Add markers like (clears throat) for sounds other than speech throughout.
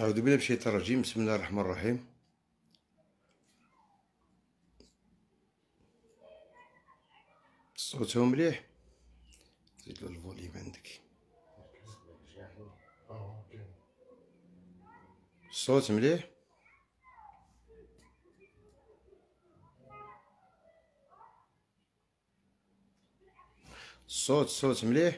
أعوذ بالله من الشيطان الرجيم بسم الله الرحمن الرحيم صوته مليح زيد له الفوليوم عندك الصوت مليح الصوت الصوت مليح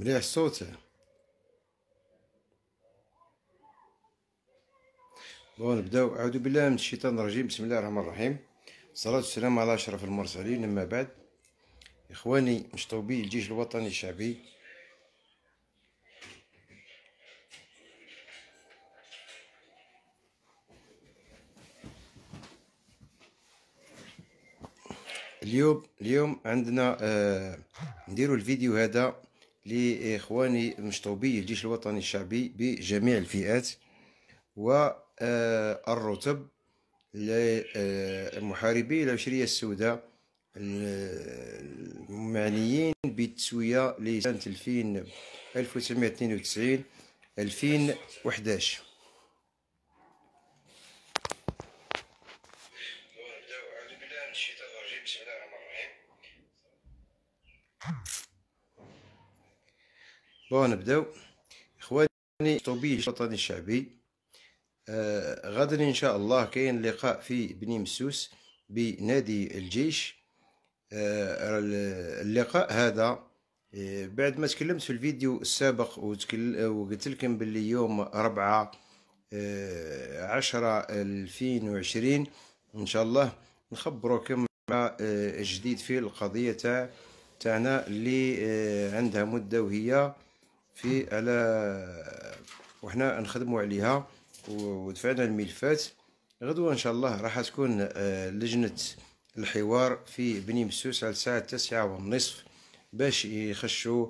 مليح الصوت بون نبداو اعوذ بالله من الشيطان الرجيم بسم الله الرحمن الرحيم الصلاة والسلام على اشرف المرسلين اما بعد اخواني مشطوبي الجيش الوطني الشعبي اليوم اليوم عندنا آه نديرو الفيديو هذا لإخواني مشطوبي الجيش الوطني الشعبي بجميع الفئات والرتب آه، لمحاربي العشرية السوداء المعنيين بالتسوية لسنة 2000 1992 2011 بون نبداو اخواني طبيب الوطني الشعبي آه غدا ان شاء الله كاين لقاء في بني مسوس بنادي الجيش آه اللقاء هذا آه بعد ما تكلمت في الفيديو السابق وقلت لكم باللي يوم ربعة آه عشرة الفين ان شاء الله نخبروكم مع آه، جديد في القضية تاع تاعنا اللي آه، عندها مدة وهي في على وحنا نخدموا عليها ودفعنا الملفات غدوة إن شاء الله راح تكون آه، لجنة الحوار في بني مسوس على الساعة التاسعة والنصف باش يخشوا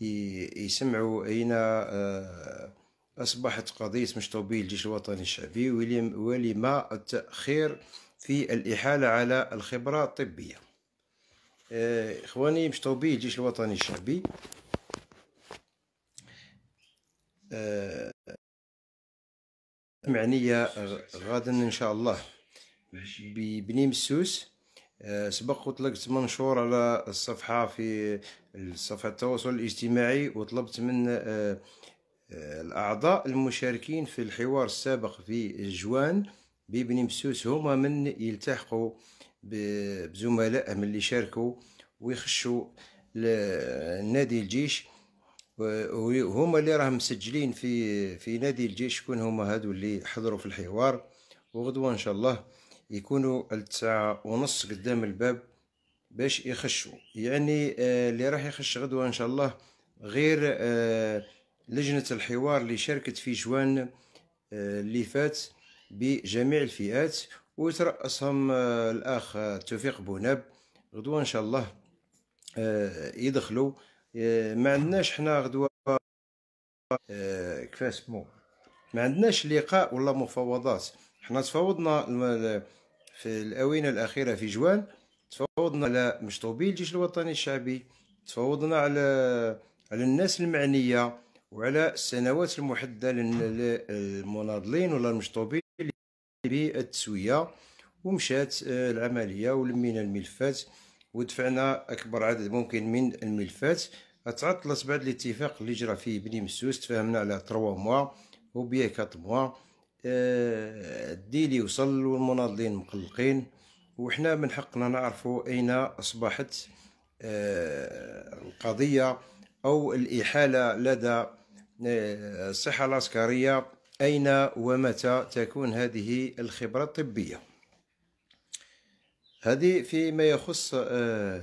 يسمعوا أين آه، أصبحت قضية مشطوبي الجيش الوطني الشعبي ولما التأخير في الإحالة على الخبرة الطبية آه، إخواني مشطوبي الجيش الوطني الشعبي آه، معنية غدا إن شاء الله ببني مسوس آه، سبق وطلقت منشور على الصفحة في صفحة التواصل الاجتماعي وطلبت من آه، الأعضاء المشاركين في الحوار السابق في جوان ببني مسوس هما من يلتحقوا بزملائهم اللي شاركوا ويخشوا نادي الجيش وهما اللي راهم مسجلين في في نادي الجيش شكون هما هادو اللي حضروا في الحوار وغدوه ان شاء الله يكونوا التسعة ونص قدام الباب باش يخشوا يعني آه، اللي راح يخش غدوه ان شاء الله غير آه، لجنة الحوار اللي شاركت في جوان آه، اللي فات بجميع الفئات ويترأسهم الأخ توفيق بوناب غدوة إن شاء الله يدخلوا إيه، ما عندناش حنا غدوه إيه، كيف اسمو ما عندناش لقاء ولا مفاوضات حنا تفاوضنا في الاونه الاخيره في جوان تفاوضنا على مشطوبي الجيش الوطني الشعبي تفاوضنا على على الناس المعنيه وعلى السنوات المحدده للمناضلين ولا المشطوبين بالتسويه ومشات آه، العمليه ولمينا الملفات ودفعنا أكبر عدد ممكن من الملفات تعطلت بعد الاتفاق اللي جرى في بني مسوس تفاهمنا على 3 موا وبيا 4 موا آه، الديلي وصل والمناضلين مقلقين وحنا من حقنا نعرفوا أين أصبحت آه، القضية أو الإحالة لدى آه، الصحة العسكرية أين ومتى تكون هذه الخبرة الطبية هذه فيما يخص آه،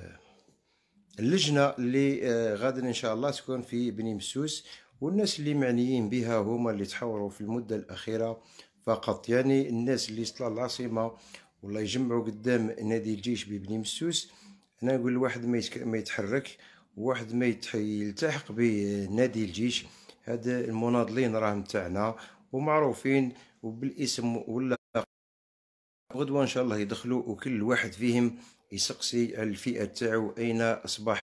اللجنه اللي آه، غادا ان شاء الله تكون في بني مسوس والناس اللي معنيين بها هما اللي تحوروا في المده الاخيره فقط يعني الناس اللي طلع العاصمه والله يجمعوا قدام نادي الجيش ببني مسوس انا أقول واحد ما يتحرك واحد ما يلتحق بنادي الجيش هاد المناضلين راهم تاعنا ومعروفين وبالاسم ولا غدوة إن شاء الله يدخلوا وكل واحد فيهم يسقسي الفئة تاعو أين أصبح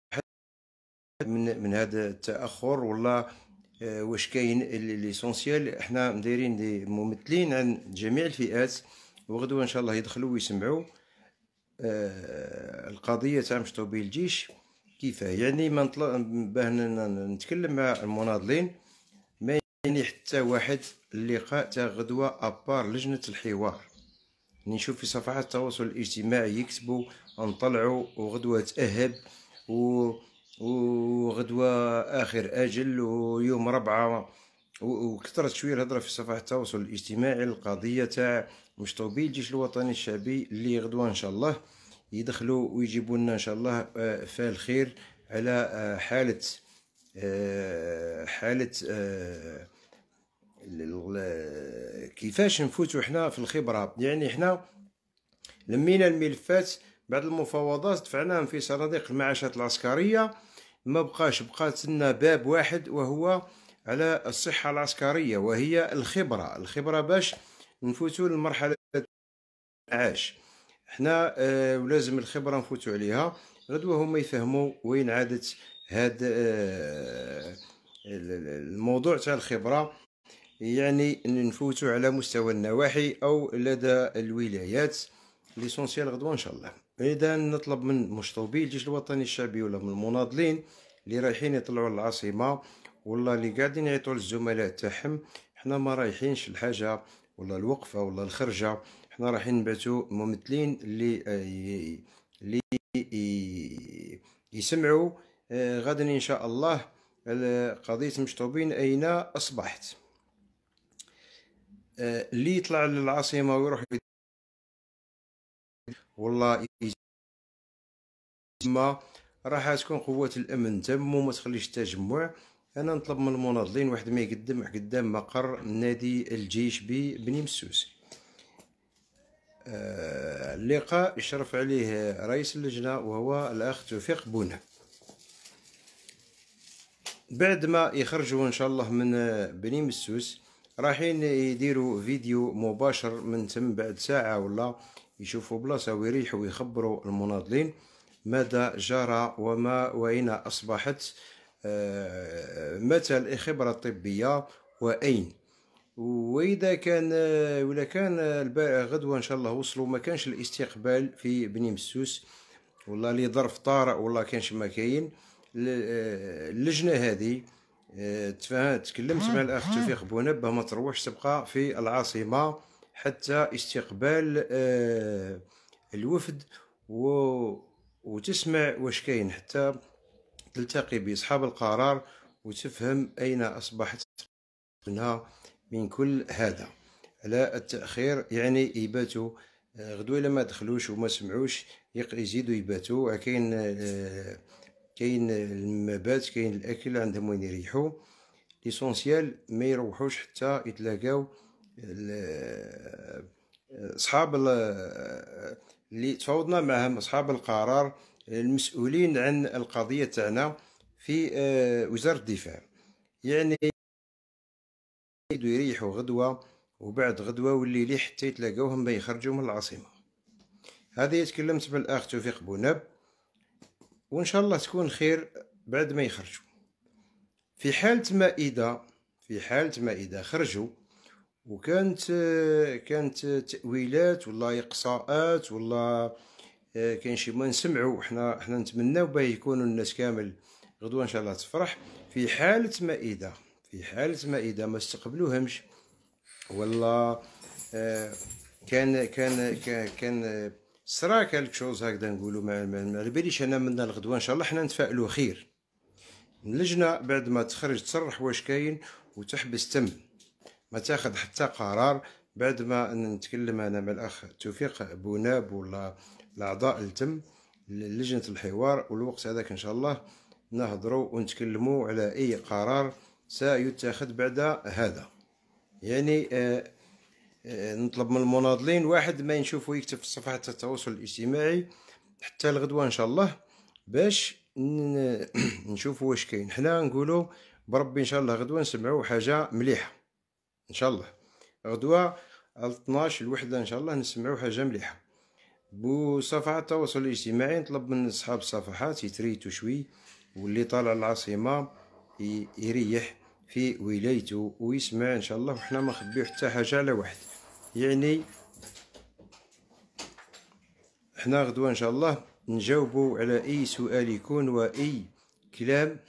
من من هذا التأخر ولا آه، واش كاين ليسونسيال احنا مدايرين دي ممثلين عن جميع الفئات وغدوة إن شاء الله يدخلوا ويسمعوا آه، القضية تاع مشطوبي الجيش كيفاه يعني ما نطلع باه نتكلم مع المناضلين ما يعني حتى واحد اللقاء تاع غدوة أبار لجنة الحوار نشوف في صفحات التواصل الاجتماعي يكتبوا نطلعوا وغدوة تأهب و وغدوة آخر أجل ويوم ربعة وكثرت شوية الهضرة في صفحة التواصل الاجتماعي القضية تاع مشطوبي الجيش الوطني الشعبي اللي غدوة إن شاء الله يدخلوا ويجيبوا لنا إن شاء الله آه، فالخير على آه، حالة آه، حالة كيفاش نفوتوا حنا في الخبره يعني حنا لمينا الملفات بعد المفاوضات دفعناهم في صناديق المعاشات العسكريه ما بقاش بقات لنا باب واحد وهو على الصحه العسكريه وهي الخبره الخبره باش نفوتوا للمرحله عاش حنا آه ولازم الخبره نفوتوا عليها غدوه هما يفهموا وين عادت هاد آه الموضوع تاع الخبره يعني نفوتوا على مستوى النواحي او لدى الولايات ليسونسيال غدوه ان شاء الله اذا نطلب من مشطوبي الجيش الوطني الشعبي ولا من المناضلين اللي رايحين يطلعوا للعاصمه والله اللي قاعدين يعيطوا للزملاء تاعهم حنا ما رايحينش الحاجه ولا الوقفه ولا الخرجه حنا رايحين نبعثوا ممثلين اللي اللي يسمعوا آه، غدا ان شاء الله آه، قضيه مشطوبين اين اصبحت اللي آه، يطلع للعاصمه ويروح والله تما راح تكون قوه الامن تم وما تخليش التجمع انا نطلب من المناضلين واحد ما يقدم قدام مقر نادي الجيش ببني مسوس آه، اللقاء يشرف عليه رئيس اللجنه وهو الاخ توفيق بونا بعد ما يخرجوا ان شاء الله من بني مسوس رايحين يديروا فيديو مباشر من تم بعد ساعه ولا يشوفوا بلاصه ويريحوا ويخبروا المناضلين ماذا جرى وما وين اصبحت آه، متى الخبره الطبيه واين واذا كان آه، ولا كان غدوه ان شاء الله وصلوا ما كانش الاستقبال في بني مسوس والله لظرف طارئ والله كانش ما كاين آه، اللجنه هذه تكلمت مع الاخ آه. توفيق بونب ما تروحش تبقى في العاصمه حتى استقبال آه، الوفد و... وتسمع واش كاين حتى تلتقي باصحاب القرار وتفهم اين اصبحت من كل هذا على التاخير يعني يباتوا آه، غدوه ما دخلوش وما سمعوش يزيدوا يباتوا كاين كاين المبات كاين الاكل عندهم وين يريحوا ليسونسيال ما يروحوش حتى يتلاقاو اصحاب اللي تفاوضنا معهم اصحاب القرار المسؤولين عن القضيه تاعنا في آه، وزاره الدفاع يعني يدو يريحوا غدوه وبعد غدوه والليل حتى يتلاقاوهم ما يخرجوا من العاصمه هذه تكلمت بالاخ توفيق بوناب وإن شاء الله تكون خير بعد ما يخرجوا في حالة ما إذا في حالة ما إذا خرجوا وكانت كانت تأويلات ولا إقصاءات ولا آه، كاين شي ما نسمعوا حنا حنا نتمناو باه يكونوا الناس كامل غدوه ان شاء الله تفرح في حاله ما اذا في حاله ما اذا ما استقبلوهمش ولا آه، كان كان كان, كان صرا كالك شوز هكذا نقولوا ما, ما باليش انا منا الغدوه ان شاء الله حنا نتفائلوا خير اللجنه بعد ما تخرج تصرح واش كاين وتحبس تم ما تاخذ حتى قرار بعد ما نتكلم انا مع الاخ توفيق بوناب ولا الاعضاء التم لجنه الحوار والوقت هذاك ان شاء الله نهضروا ونتكلموا على اي قرار سيتخذ بعد هذا يعني آه آه، نطلب من المناضلين واحد ما نشوفه يكتب في صفحات التواصل الاجتماعي حتى الغدوه ان شاء الله باش (clears throat) نشوفوا واش كاين حنا نقولوا بربي ان شاء الله غدوه نسمعوا حاجه مليحه ان شاء الله غدوه على 12 الوحده ان شاء الله نسمعوا حاجه مليحه بصفحه التواصل الاجتماعي نطلب من اصحاب الصفحات يتريتو شوي واللي طالع العاصمه يريح في ولايته ويسمع ان شاء الله وحنا ما نخبيو حتى حاجه على واحد يعني حنا غدوه ان شاء الله نجاوبوا على اي سؤال يكون واي كلام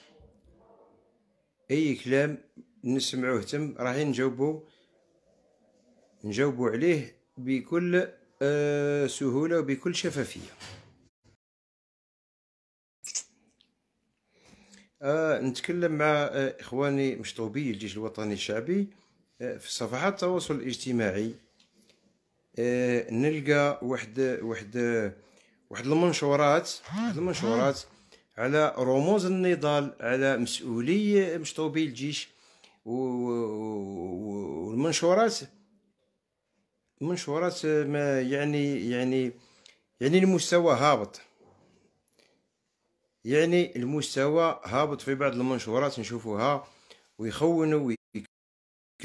اي كلام نسمعوه تم راح نجاوبوا نجاوبوا عليه بكل آه، سهوله وبكل شفافيه آه نتكلم مع آه اخواني مشطوبي الجيش الوطني الشعبي آه في صفحات التواصل الاجتماعي آه، نلقى واحد واحد واحد المنشورات المنشورات على رموز النضال على مسؤولي مشطوبي الجيش والمنشورات منشورات ما يعني يعني يعني المستوى هابط يعني المستوى هابط في بعض المنشورات نشوفوها ويخونوا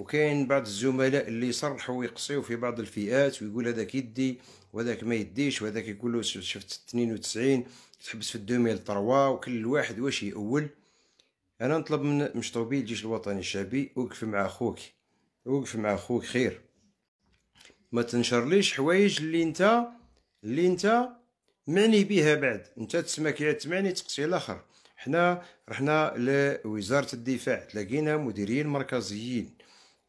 وكاين بعض الزملاء اللي يصرحوا ويقصيو في بعض الفئات ويقول هذاك يدي وهذاك ما يديش وهذاك يقول له شفت 92 تحبس في 2003 وكل واحد واش يأول انا نطلب من مشطوبي الجيش الوطني الشعبي وقف مع اخوك وقف مع اخوك خير ما ليش حوايج اللي انت اللي انت معني بها بعد انت تسمى كي تسمعني تقصي الاخر حنا رحنا لوزاره الدفاع تلاقينا مديرين مركزيين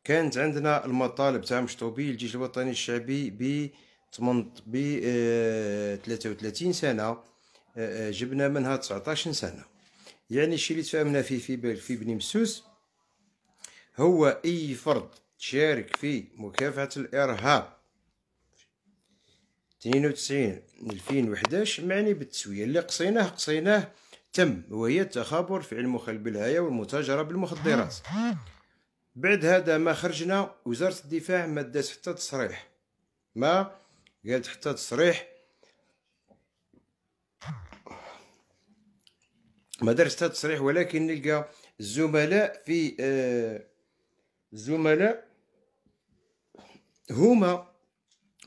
كانت عندنا المطالب تاع مشطوبي الجيش الوطني الشعبي ب ب 33 آه، سنه آه، آه، جبنا منها 19 سنه يعني الشيء اللي تفاهمنا فيه في في بني مسوس هو اي فرد تشارك في مكافحه الارهاب 92 2011 معني بالتسويه اللي قصيناه قصيناه تم وهي التخابر في علم الخل والمتاجرة بالمخدرات بعد هذا ما خرجنا وزاره الدفاع ما دات حتى تصريح ما قالت حتى تصريح ما دارت حتى تصريح ولكن نلقى الزملاء في آه الزملاء هما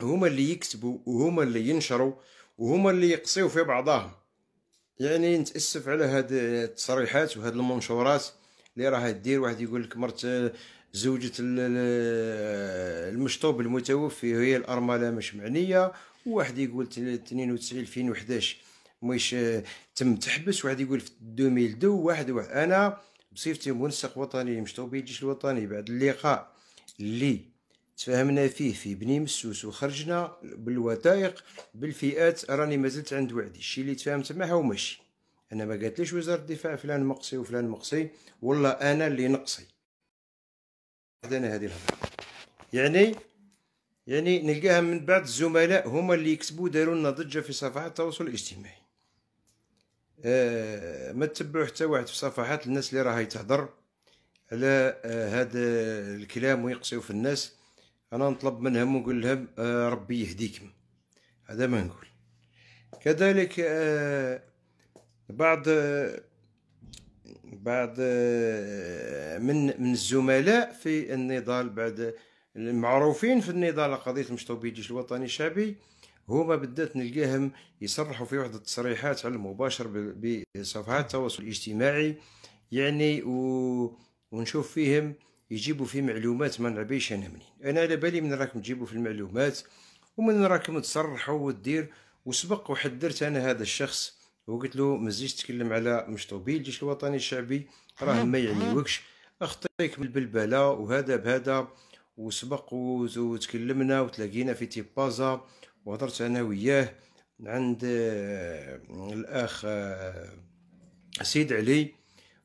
هما اللي يكتبوا وهما اللي ينشروا وهما اللي يقصيو في بعضهم يعني نتاسف على هاد التصريحات وهذه المنشورات اللي راه دير واحد يقول لك مرت آه، زوجة آه، المشطوب المتوفي هي الأرملة مش معنية وواحد يقول تنين الفين وحداش مش آه، تم تحبس واحد يقول في دو واحد واحد أنا بصفتي منسق وطني مشطوبي الجيش الوطني بعد اللقاء اللي تفاهمنا فيه في بني مسوس وخرجنا بالوثائق بالفئات راني مازلت عند وعدي الشي اللي تفاهمت معها ومشي انا ما قالتليش وزاره الدفاع فلان مقصي وفلان مقصي والله انا اللي نقصي انا هذه الهضره يعني يعني نلقاها من بعد الزملاء هما اللي يكتبوا داروا لنا ضجه في صفحات التواصل الاجتماعي آه ما تتبعوا حتى واحد في صفحات الناس اللي راهي تهضر على آه هذا الكلام ويقصيو في الناس انا نطلب منهم ونقول لهم آه ربي يهديكم هذا ما نقول كذلك آه بعض بعض من من الزملاء في النضال بعد المعروفين في النضال على قضيه المشطوب الجيش الوطني الشعبي هما بدات نلقاهم يصرحوا في واحد التصريحات على المباشر بصفحات التواصل الاجتماعي يعني و... ونشوف فيهم يجيبوا في معلومات ما نعبيش انا منين انا على بالي من راكم تجيبوا في المعلومات ومن راكم تصرحوا ودير وسبق وحذرت انا هذا الشخص وقلت له مازيدش تكلم على مشطوبي الجيش الوطني الشعبي راه نعم. ما يعنيوكش اخطيك بالبلبله وهذا بهذا وسبق وتكلمنا وتلاقينا في تيبازا وهضرت انا وياه عند آه، الاخ آه، سيد علي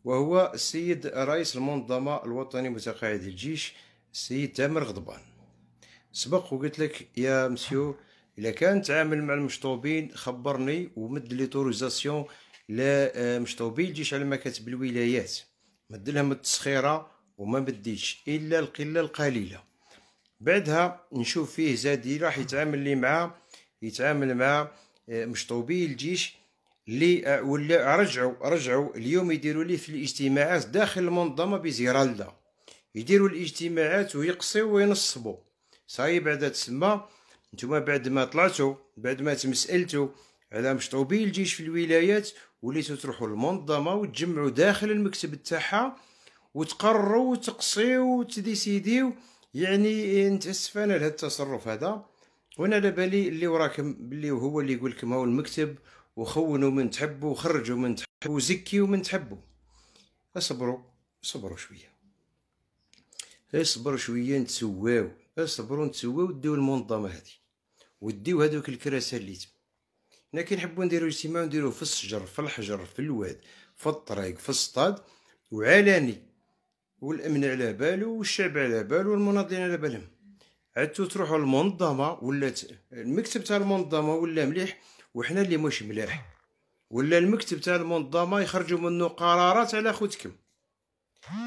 وهو السيد رئيس المنظمه الوطني متقاعد الجيش السيد تامر غضبان سبق وقلت لك يا مسيو الا كان تعامل مع المشطوبين خبرني ومد لي توريزاسيون لمشطوبي آه، الجيش على مكاتب الولايات مد لهم التسخيره وما مديتش الا القله القليله بعدها نشوف فيه زادي راح يتعامل لي مع يتعامل مع آه، مشطوبي الجيش لي آه، ولا رجعوا رجعوا اليوم يديروا ليه في الاجتماعات داخل المنظمه بزيرالدا يديروا الاجتماعات ويقصوا وينصبوا صاي بعدا تسمى نتوما بعد ما طلعتو بعد ما تمسألتو على مشطوبي الجيش في الولايات وليتو تروحوا للمنظمة وتجمعوا داخل المكتب تاعها وتقرروا وتقصيو وتديسيديو يعني انت اسفنا لهذا التصرف هذا وانا على بالي اللي وراكم بلي هو اللي يقول لكم هاو المكتب وخونوا من تحبوا وخرجوا من تحبوا وزكيوا من تحبوا اصبروا اصبروا شويه اصبروا شويه نتسواو اصبروا نتسواو ديو المنظمه هذه وديو هذوك الكراسي اللي تما حنا كنحبو نديرو اجتماع ونديروه في الشجر في الحجر في الواد في الطريق في السطاد وعلاني والامن على بالو والشعب على بالو والمناضلين على بالهم عدتو تروحوا للمنظمه ولا المكتب تاع المنظمه ولا مليح وحنا اللي مش ملاح ولا المكتب تاع المنظمه يخرجوا منه قرارات على خوتكم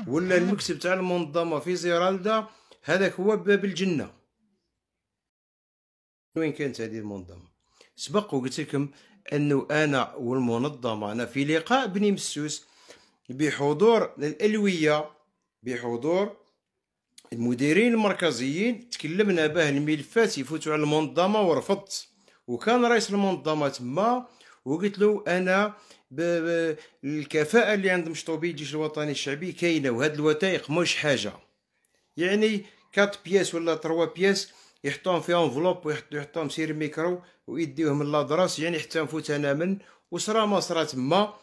ولا المكتب تاع المنظمه في زيرالدا هذاك هو باب الجنه وين كانت هذه المنظمه سبق وقلت لكم انه انا والمنظمه انا في لقاء بني مسوس بحضور الالويه بحضور المديرين المركزيين تكلمنا به الملفات يفوتوا على المنظمه ورفضت وكان رئيس المنظمه تما وقلت له انا الكفاءه اللي عند مشطوبي الجيش الوطني الشعبي كاينه وهاد الوثائق مش حاجه يعني كات بياس ولا تروا بياس يحطوهم في انفلوب ويحطوهم سير ميكرو ويديوهم لاضراس يعني حتى نفوت تماما وصرا ما صرا تما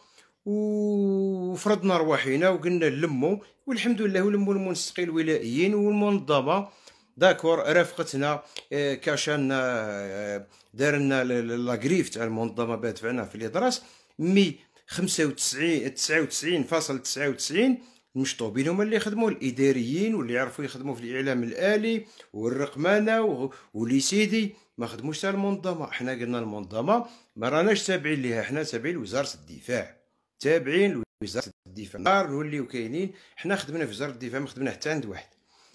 وفرضنا رواحينا وقلنا نلمو والحمد لله ولمو المنسقين الولائيين والمنظمه داكور رافقتنا آه، كاشان آه، دارنا لاكريف تاع المنظمه باه دفعناها في الاضراس مي 95 99.99 المشطوبين هما اللي يخدموا الاداريين واللي يعرفوا يخدموا في الاعلام الالي و... ولي سيدي ما خدموش المنظمه حنا قلنا المنظمه ما راناش تابعين ليها حنا تابعين لوزاره الدفاع تابعين لوزاره الدفاع نهار نوليو كاينين حنا خدمنا في وزاره الدفاع ما خدمنا حتى عند واحد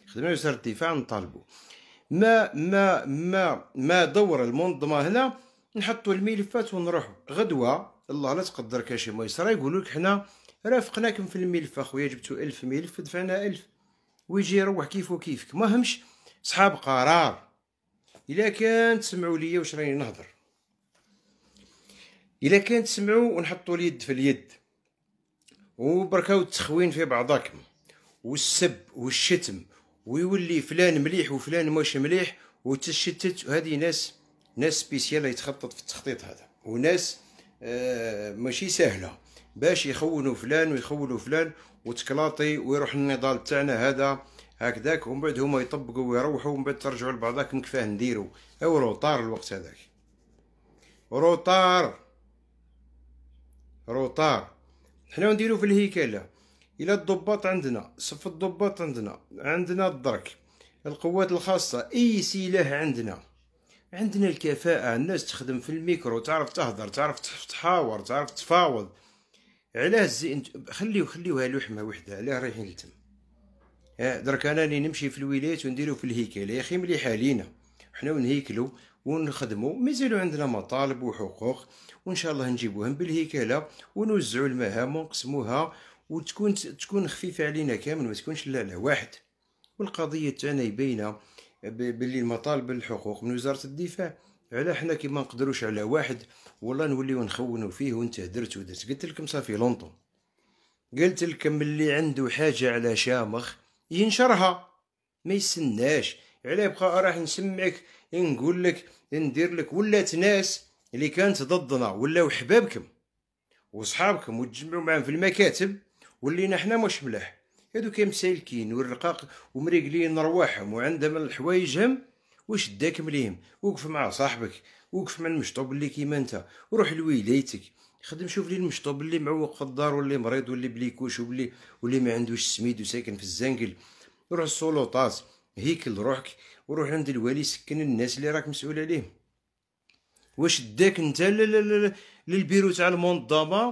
خدمنا في وزاره الدفاع نطالبوا ما ما ما ما دور المنظمه هنا نحطوا الملفات ونروحوا غدوه الله لا تقدر كاشي ما يصرى يقولوا لك حنا رافقناكم في الملف اخويا جبتو ألف ملف دفعنا ألف ويجي يروح كيف وكيفك ما همش صحاب قرار الا كان تسمعوا ليا واش راني نهضر الا كان تسمعوا ونحطوا اليد في اليد وبركاو التخوين في بعضاكم والسب والشتم ويولي فلان مليح وفلان مش مليح وتشتت هذه ناس ناس سبيسيال يتخطط في التخطيط هذا وناس آه ماشي سهله باش يخونوا فلان ويخولوا فلان وتكلاطي ويروح النضال تاعنا هذا هكذاك ومن بعد هما يطبقوا ويروحوا ومن بعد ترجعوا لبعضاكم كفاه نديروا او روطار الوقت هذاك روطار روطار حنا نديرو في الهيكله الى الضباط عندنا صف الضباط عندنا عندنا الدرك القوات الخاصه اي سلاح عندنا عندنا الكفاءه الناس تخدم في الميكرو تعرف تهضر تعرف تحاور تعرف تفاوض علاه الزين خليو خليوها لحمه وحده علاه رايحين لتم درك انا اللي نمشي في الولايات ونديرو في الهيكله يا اخي مليحه لينا حنا ونهيكلو ونخدمو مازالو عندنا مطالب وحقوق وان شاء الله نجيبوهم بالهيكله ونوزعو المهام ونقسموها وتكون تكون خفيفه علينا كامل ما تكونش لا لا واحد والقضيه تاعنا باينه باللي المطالب الحقوق من وزاره الدفاع على حنا كيما نقدروش على واحد والله نوليو نخونو فيه وانت هدرت ودرت قلت لكم صافي لونطون قلت لكم اللي عنده حاجه على شامخ ينشرها ما يستناش علاه يبقى راح نسمعك نقول لك ندير لك ولات ناس اللي كانت ضدنا ولاو حبابكم وصحابكم وتجمعوا معاهم في المكاتب ولينا حنا مش ملاح هادو كمسالكين والرقاق ومريقلين رواحهم وعندهم الحوايجهم واش داك مليم وقف مع صاحبك وقف مع المشطوب اللي كيما انت وروح لولايتك خدم شوف لي المشطوب اللي معوق في الدار واللي مريض واللي كوش واللي واللي ما عندوش سميد وساكن في الزنقل روح السلطات هيكل روحك وروح عند الوالي سكن الناس اللي راك مسؤول عليهم واش داك انت للبيرو تاع المنظمه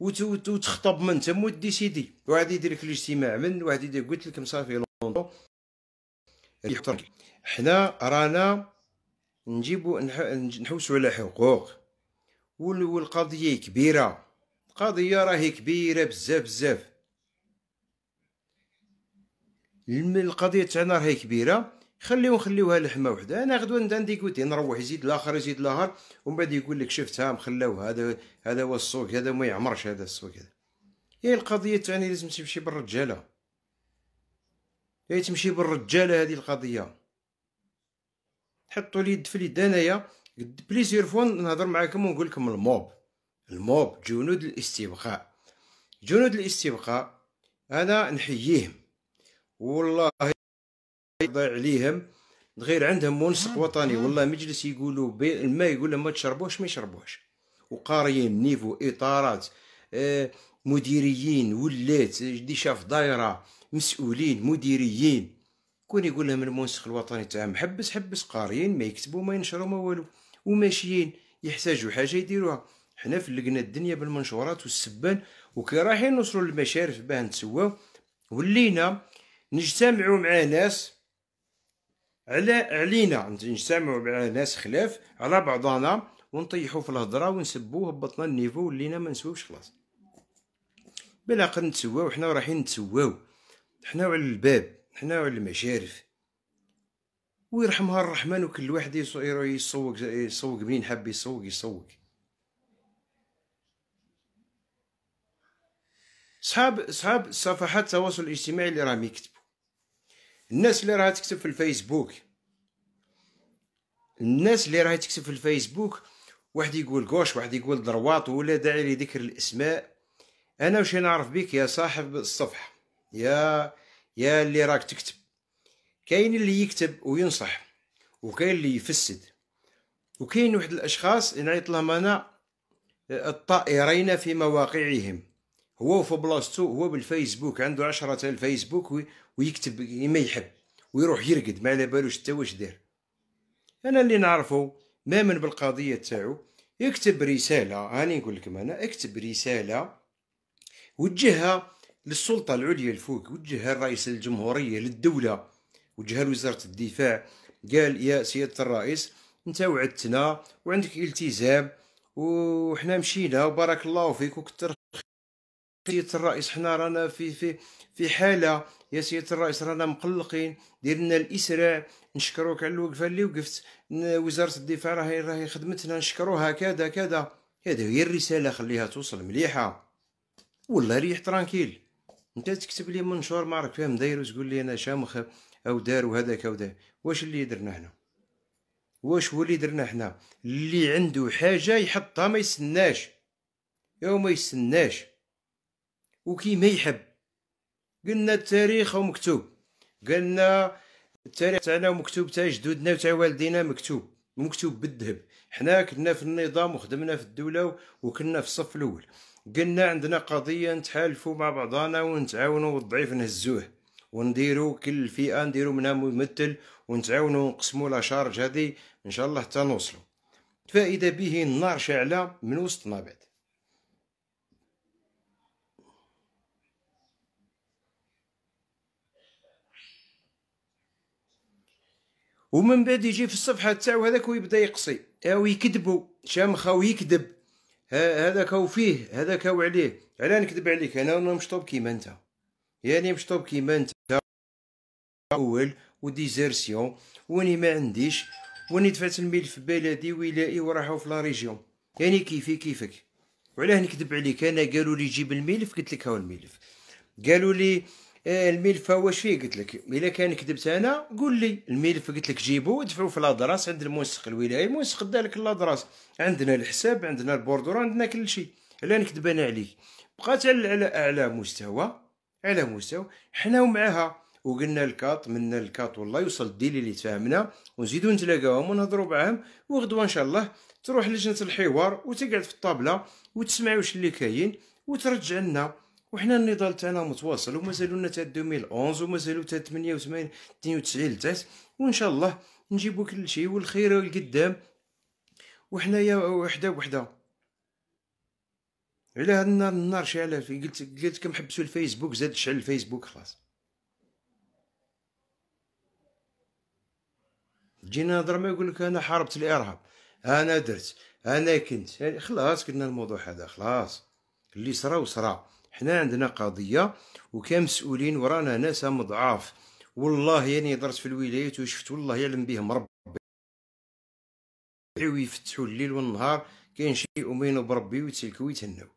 وتخطب من تم سيدي واحد يدير لك الاجتماع من واحد يدير قلت لك مصافي يحترم حنا رانا نجيبو نحوسو على حقوق والقضيه كبيره القضيه راهي كبيره بزاف بزاف القضيه تاعنا راهي كبيره خليو نخليوها لحمه وحده انا غدوه نبدا نديكوتي نروح يزيد الاخر يزيد الاخر ومن بعد يقول لك شفتها مخلاو هذا هذا هو السوق هذا ما يعمرش هذا السوق هذا هي إيه القضيه تاعني لازم تمشي بالرجاله هي إيه تمشي بالرجاله هذه القضيه لي يد في اليد انايا قد بليزيور فون نهضر معاكم ونقول لكم الموب الموب جنود الاستبقاء جنود الاستبقاء انا نحييهم والله يرضى عليهم غير عندهم منسق آه، وطني آه. والله مجلس يقولوا الماء يقول لهم ما تشربوش ما يشربوش وقاريين نيفو اطارات آه، مديريين ولات دي شاف دايره مسؤولين مديريين كون يقول لهم المنسق الوطني تاعهم حبس حبس قاريين ما يكتبوا ما ينشروا ما والو وماشيين يحتاجوا حاجه يديروها حنا فلقنا الدنيا بالمنشورات والسبان وكي رايحين نوصلوا للمشارف باه نتسواو ولينا نجتمعوا مع ناس على علينا نجتمعوا مع ناس خلاف على بعضنا ونطيحوا في الهضره ونسبوه هبطنا النيفو ولينا ما نسويوش خلاص بلا قد نتسواو حنا رايحين نتسواو حنا وعلى الباب حنا وعلى المشارف ويرحمها الرحمن وكل واحد يسوق يسوق منين حب يسوق يسوق صحاب صحاب صفحات التواصل الاجتماعي اللي راهم يكتبوا الناس اللي راها تكتب في الفيسبوك الناس اللي راها تكتب في الفيسبوك واحد يقول كوش واحد يقول دروات ولا داعي لذكر الاسماء انا واش نعرف بك يا صاحب الصفحه يا يا اللي راك تكتب كاين اللي يكتب وينصح وكاين اللي يفسد وكاين واحد الاشخاص نعيط لهم انا الطائرين في مواقعهم هو في بلاصتو هو بالفيسبوك عنده عشرة الفيسبوك ويكتب ما يحب ويروح يرقد ما على بالوش حتى واش دار انا اللي نعرفه ما من بالقضيه تاعو يكتب رساله هاني نقول لكم انا اكتب رساله وجهها للسلطة العليا الفوق وجهها الرئيس الجمهورية للدولة وجهها لوزارة الدفاع قال يا سيادة الرئيس انت وعدتنا وعندك التزام وحنا مشينا وبارك الله فيك خير سيادة الرئيس حنا رانا في في في حالة يا سيادة الرئيس رانا مقلقين ديرنا الإسراع نشكروك على الوقفة اللي وقفت وزارة الدفاع راهي راهي خدمتنا نشكروها كذا كذا هذه هي الرسالة خليها توصل مليحة والله ريح ترانكيل انت تكتب لي منشور ما راك فيهم داير وتقول لي انا شامخ او دار وهذاك او داير واش اللي درنا هنا واش هو اللي درنا حنا اللي عنده حاجه يحطها ما يستناش او ما يستناش ما يحب قلنا التاريخ مكتوب قلنا التاريخ تاعنا مكتوب تاع جدودنا وتاع والدينا مكتوب مكتوب بالذهب حنا كنا في النظام وخدمنا في الدوله وكنا في الصف الاول قلنا عندنا قضيه نتحالفوا مع بعضانا ونتعاونوا والضعيف نهزوه ونديروا كل فئه نديروا منها ممثل ونتعاونوا ونقسموا لا شارج هذه ان شاء الله حتى نوصلوا فاذا به النار شعله من وسطنا بعد ومن بعد يجي في الصفحه تاعو هذاك ويبدا يقصي او يكذبوا شامخه ويكذب هذاك هو فيه هذاك هو عليه علاه نكذب عليك انا انا مشطوب كيما انت يعني مشطوب كيما انت اول وديزيرسيون واني ما عنديش واني دفعت الميل في بلدي ولائي وراحوا في لا ريجيون يعني كيفي كيفك وعلاه نكذب عليك انا قالوا لي جيب الملف قلت لك هاو الملف قالوا لي إيه، الملف واش فيه قلت لك الا كان كذبت انا قول لي الملف قلت لك جيبو ودفعو في لادراس عند المنسق الولائي المنسق دالك لادراس عندنا الحساب عندنا البوردور عندنا كل شيء لا نكذب انا عليك بقات على اعلى مستوى على مستوى حنا ومعاها وقلنا الكاط منا الكاط والله يوصل الديلي اللي تفاهمنا ونزيدو نتلاقاوهم ونهضروا معاهم وغدوه ان شاء الله تروح لجنه الحوار وتقعد في الطابله وتسمع واش اللي كاين وترجع لنا وحنا النضال تاعنا متواصل ومازالو لنا تاع 2011 ومازالو تاع 88 92 لتحت وان شاء الله نجيبو كل شيء والخير القدام وحنايا وحده بوحده على هاد النار النار شاعله في قلت قلت كم حبسوا الفيسبوك زاد شعل الفيسبوك خلاص جينا نهضر ما يقول لك انا حاربت الارهاب انا درت انا كنت خلاص كنا الموضوع هذا خلاص اللي صرا وصرا حنا عندنا قضيه وكان مسؤولين ورانا ناس مضعاف والله يعني درت في الولايات وشفت والله يعلم بهم ربي ويفتحوا الليل والنهار كاين شي امين بربي ويتسلكوا ويتهناو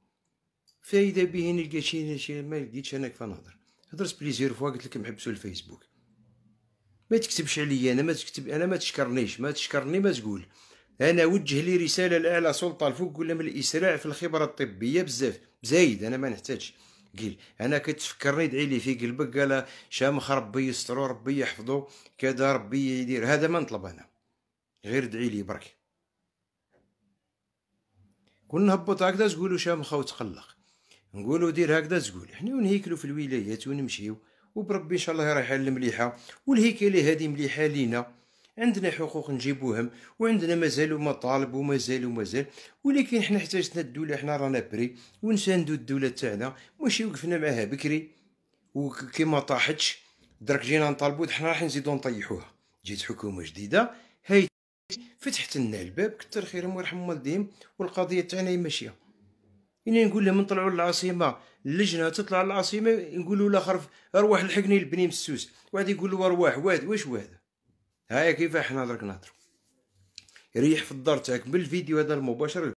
فايده به نلقى شي شي ما لقيتش انا كيف نهضر هضرت بليزير فوا قلت لكم حبسوا الفيسبوك ما تكتبش عليا انا ما تكتب انا ما تشكرنيش ما تشكرني ما تقول انا وجه لي رساله لاعلى سلطه الفوق ولا من الاسراع في الخبره الطبيه بزاف زايد انا ما نحتاجش قيل انا كتفكرني ادعي لي في قلبك قال شامخ ربي يسترو ربي يحفظو كذا ربي يدير هذا ما نطلب انا غير ادعي لي برك كون نهبط هكذا تقولوا شامخ وتقلق نقولوا دير هكذا تقول حنا ونهيكلو في الولايات ونمشيو وبربي ان شاء الله رايحه المليحه والهيكله هذه مليحه لينا عندنا حقوق نجيبوهم وعندنا مازال مطالب ومازال ومازال ولكن حنا احتاجتنا الدوله حنا رانا بري ونساندو الدوله تاعنا ماشي وقفنا معاها بكري وكيما طاحتش درك جينا نطالبو حنا راح نزيدو نطيحوها جيت حكومه جديده هاي فتحت لنا الباب كتر خيرهم ويرحم والديهم والقضيه تاعنا ماشيه يعني نقول لهم نطلعوا للعاصمه اللجنه تطلع للعاصمه نقولوا لاخر خرف ارواح البني مسوس واحد يقول له ارواح واد واش واد هاي كيف احنا درك نهضروا ريح في الدار تاعك بالفيديو هذا المباشر